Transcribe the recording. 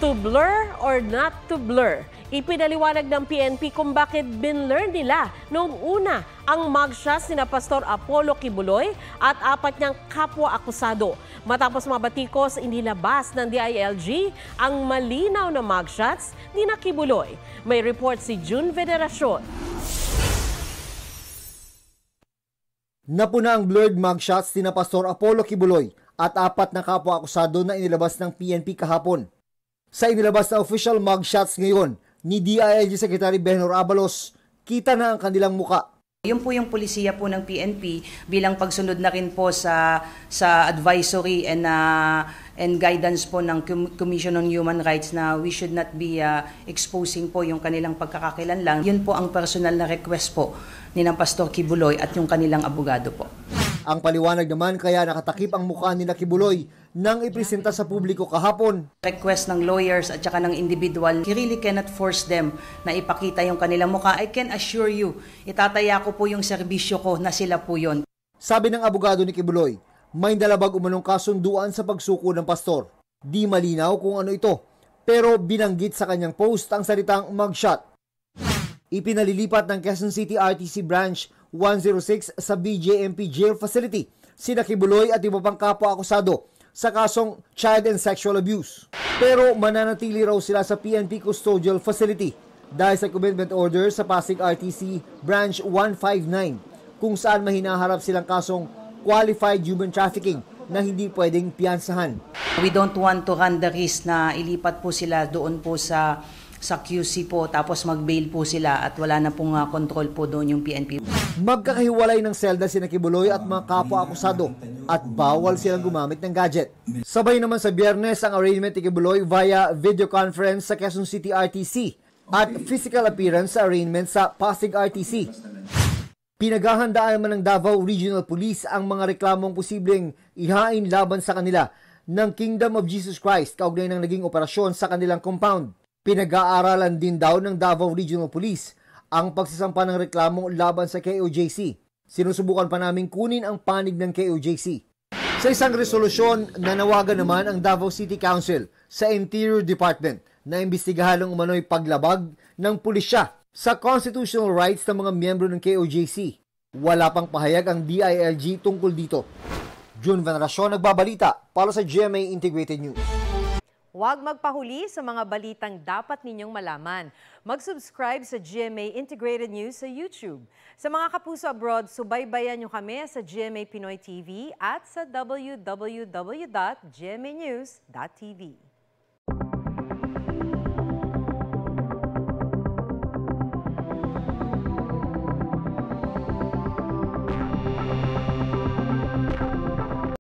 To blur or not to blur? Ipinaliwanag ng PNP kung bakit binlur nila noong una ang mugshots ni Pastor Apollo Kibuloy at apat niyang kapwa akusado. Matapos mabatikos, inilabas ng DILG ang malinaw na mugshots ni na Kibuloy. May report si June Veneracion. Napuna ang blurred mugshots ni Pastor Apollo Kibuloy at apat na kapwa akusado na inilabas ng PNP kahapon. Sa inilabas na official mugshots ngayon ni DILG Secretary Benor Abalos, kita na ang kanilang muka yun po yung polisiya po ng PNP bilang pagsunod na rin po sa sa advisory and uh, and guidance po ng Commission on Human Rights na we should not be uh, exposing po yung kanilang lang. Yun po ang personal na request po ni ng Pastor Kibuloy at yung kanilang abogado po. Ang paliwanag naman kaya nakatakip ang mukha ni Kibuloy nang ipresenta sa publiko kahapon. Request ng lawyers at saka ng individual, you really cannot force them na ipakita yung kanilang mukha. I can assure you, itataya ko po yung serbisyo ko na sila po yon. Sabi ng abogado ni Kibuloy, may dalabag umanong kasunduan sa pagsuko ng pastor. Di malinaw kung ano ito, pero binanggit sa kanyang post ang salitang mugshot. Ipinalilipat ng Quezon City RTC branch 106 sa BJMP Jail Facility, sina Kibuloy at iba pang kapwa akusado sa kasong child and sexual abuse. Pero mananatili raw sila sa PNP Custodial Facility dahil sa commitment order sa Pasig RTC Branch 159 kung saan mahinaharap silang kasong qualified human trafficking na hindi pwedeng piyansahan. We don't want to run the risk na ilipat po sila doon po sa sa QC po tapos mag-bail po sila at wala na pong uh, control po doon yung PNP. Magkakahiwalay ng selda si Nakibuloy at mga kapwa akusado at bawal silang gumamit ng gadget. Sabay naman sa biyernes ang arraignment ni Kibuloy via video conference sa Quezon City RTC at physical appearance sa arraignment sa Pasig RTC. Pinaghahandaan naman ng Davao Regional Police ang mga reklamong posibleng ihain laban sa kanila ng Kingdom of Jesus Christ kaugnay ng naging operasyon sa kanilang compound. Pinag-aaralan din daw ng Davao Regional Police ang pagsasampa ng reklamo laban sa KOJC. Sinusubukan pa namin kunin ang panig ng KOJC. Sa isang resolusyon, nanawagan naman ang Davao City Council sa Interior Department na imbestigahan ng umano'y paglabag ng pulisya sa constitutional rights ng mga miyembro ng KOJC. Wala pang pahayag ang DILG tungkol dito. June Veneracion nagbabalita para sa GMA Integrated News. Huwag magpahuli sa mga balitang dapat ninyong malaman. Mag-subscribe sa GMA Integrated News sa YouTube. Sa mga kapuso abroad, subaybayan nyo kami sa GMA Pinoy TV at sa www.gmanews.tv.